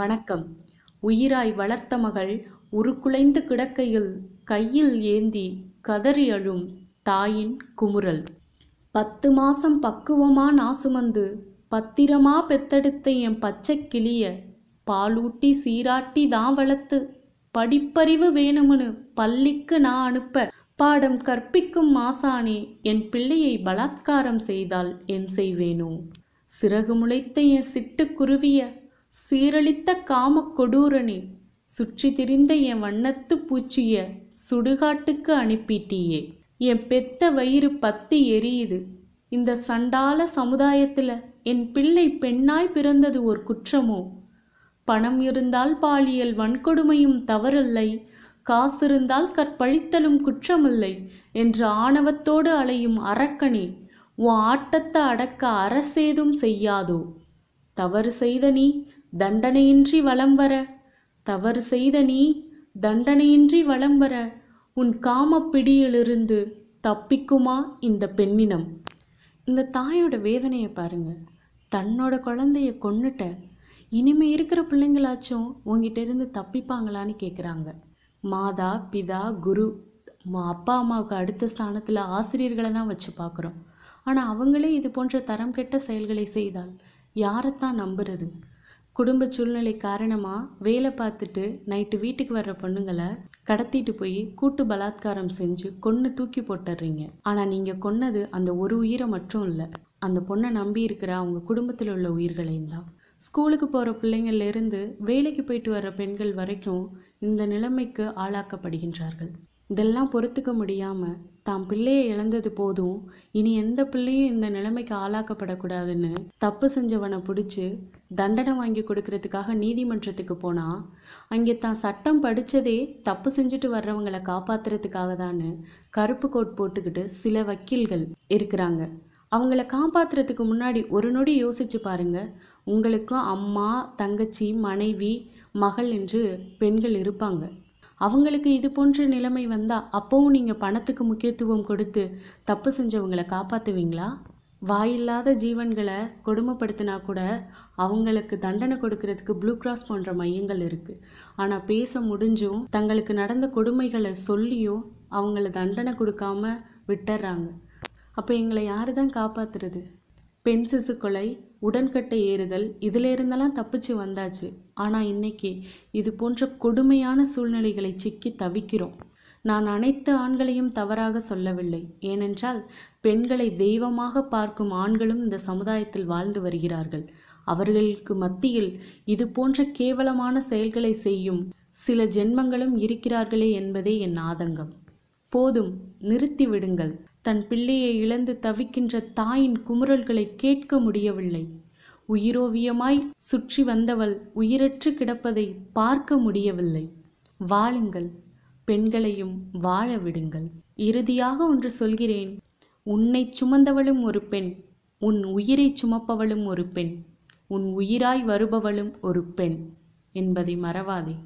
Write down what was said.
வணக்கம் உயிராய் வளர்த்த மகள் உருக்குலைந்து கிடக்கையில் கையில் ஏந்தி கதறி அழும் தாயின் குமுறல் பத்து மாசம் பக்குவமா நாசுமந்து பத்திரமா பெத்தெடுத்த என் பச்சை கிளிய பாலூட்டி சீராட்டி தான் வளர்த்து படிப்பறிவு வேணும்னு பள்ளிக்கு நான் அனுப்ப பாடம் கற்பிக்கும் மாசானே என் பிள்ளையை பலாத்காரம் செய்தால் என் செய்வேனோ சிறகு முளைத்த என் சிட்டுக்குருவிய சீரழித்த காம கொடூரனே சுற்றி திரிந்த என் வண்ணத்து பூச்சிய சுடுகாட்டுக்கு அனுப்பிட்டியே என் பெத்த வயிறு பத்தி எரியுது இந்த சண்டால சமுதாயத்தில் என் பிள்ளை பெண்ணாய் பிறந்தது ஒரு குற்றமோ பணம் இருந்தால் பாலியல் வன்கொடுமையும் தவறில்லை இருந்தால் கற்பழித்தலும் குற்றமில்லை என்று ஆணவத்தோடு அலையும் அரக்கனே உன் ஆட்டத்தை அடக்க அரசேதும் செய்யாதோ தவறு செய்த நீ தண்டனையின்றி வளம் வர தவறு செய்த நீ தண்டனையின்றி வளம் வர உன் காம பிடியிலிருந்து தப்பிக்குமா இந்த பெண்ணினம் இந்த தாயோட வேதனையை பாருங்க தன்னோட குழந்தைய கொன்னுட்ட இனிமே இருக்கிற பிள்ளைங்களாச்சும் உங்ககிட்ட இருந்து தப்பிப்பாங்களான்னு கேட்குறாங்க மாதா பிதா குரு அப்பா அம்மாவுக்கு அடுத்த ஸ்தானத்தில் ஆசிரியர்களை தான் வச்சு பார்க்குறோம் ஆனால் அவங்களே இது போன்ற தரம் கெட்ட செயல்களை செய்தால் யாரைத்தான் நம்புறது குடும்ப சூழ்நிலை காரணமாக வேலை பார்த்துட்டு நைட்டு வீட்டுக்கு வர்ற பொண்ணுங்களை கடத்திட்டு போய் கூட்டு பலாத்காரம் செஞ்சு கொன்று தூக்கி போட்டுடுறீங்க ஆனால் நீங்கள் கொன்னது அந்த ஒரு உயிரை மட்டும் இல்லை அந்த பொண்ணை நம்பி இருக்கிற அவங்க குடும்பத்தில் உள்ள உயிர்களையும் தான் ஸ்கூலுக்கு போகிற பிள்ளைங்கள்லேருந்து வேலைக்கு போயிட்டு வர்ற பெண்கள் வரைக்கும் இந்த நிலைமைக்கு ஆளாக்கப்படுகின்றார்கள் இதெல்லாம் பொறுத்துக்க முடியாமல் தாம் பிள்ளையை இழந்தது போதும் இனி எந்த பிள்ளையும் இந்த நிலைமைக்கு ஆளாக்கப்படக்கூடாதுன்னு தப்பு செஞ்சவனை பிடிச்சி தண்டனை வாங்கி கொடுக்கறதுக்காக நீதிமன்றத்துக்கு போனால் அங்கே தான் சட்டம் படித்ததே தப்பு செஞ்சுட்டு வர்றவங்களை காப்பாத்துறதுக்காக தான்னு கருப்பு கோட் போட்டுக்கிட்டு சில வக்கீல்கள் இருக்கிறாங்க அவங்கள காப்பாத்துறதுக்கு முன்னாடி ஒரு நொடி யோசிச்சு பாருங்க உங்களுக்கும் அம்மா தங்கச்சி மனைவி மகள் என்று பெண்கள் இருப்பாங்க அவங்களுக்கு இது போன்ற நிலைமை வந்தால் அப்போவும் நீங்கள் பணத்துக்கு முக்கியத்துவம் கொடுத்து தப்பு செஞ்சவங்களை காப்பாற்றுவீங்களா வாயில்லாத ஜீவன்களை கொடுமைப்படுத்தினா கூட அவங்களுக்கு தண்டனை கொடுக்கறதுக்கு ப்ளூ கிராஸ் போன்ற மையங்கள் இருக்குது ஆனால் பேச முடிஞ்சும் தங்களுக்கு நடந்த கொடுமைகளை சொல்லியும் அவங்கள தண்டனை கொடுக்காம விட்டுறாங்க அப்போ எங்களை யார் தான் காப்பாற்றுறது பெண் சிசு கொலை உடன்கட்டை ஏறுதல் இருந்தெல்லாம் தப்பிச்சு வந்தாச்சு ஆனால் இன்னைக்கு இது போன்ற கொடுமையான சூழ்நிலைகளை சிக்கி தவிக்கிறோம் நான் அனைத்து ஆண்களையும் தவறாக சொல்லவில்லை ஏனென்றால் பெண்களை தெய்வமாக பார்க்கும் ஆண்களும் இந்த சமுதாயத்தில் வாழ்ந்து வருகிறார்கள் அவர்களுக்கு மத்தியில் இது போன்ற கேவலமான செயல்களை செய்யும் சில ஜென்மங்களும் இருக்கிறார்களே என்பதே என் ஆதங்கம் போதும் நிறுத்திவிடுங்கள் தன் பிள்ளையை இழந்து தவிக்கின்ற தாயின் குமுறல்களை கேட்க முடியவில்லை உயிரோவியமாய் சுற்றி வந்தவள் உயிரற்று கிடப்பதை பார்க்க முடியவில்லை வாழுங்கள் பெண்களையும் வாழ விடுங்கள் இறுதியாக ஒன்று சொல்கிறேன் உன்னை சுமந்தவளும் ஒரு பெண் உன் உயிரை சுமப்பவளும் ஒரு பெண் உன் உயிராய் வருபவளும் ஒரு பெண் என்பதை மறவாதே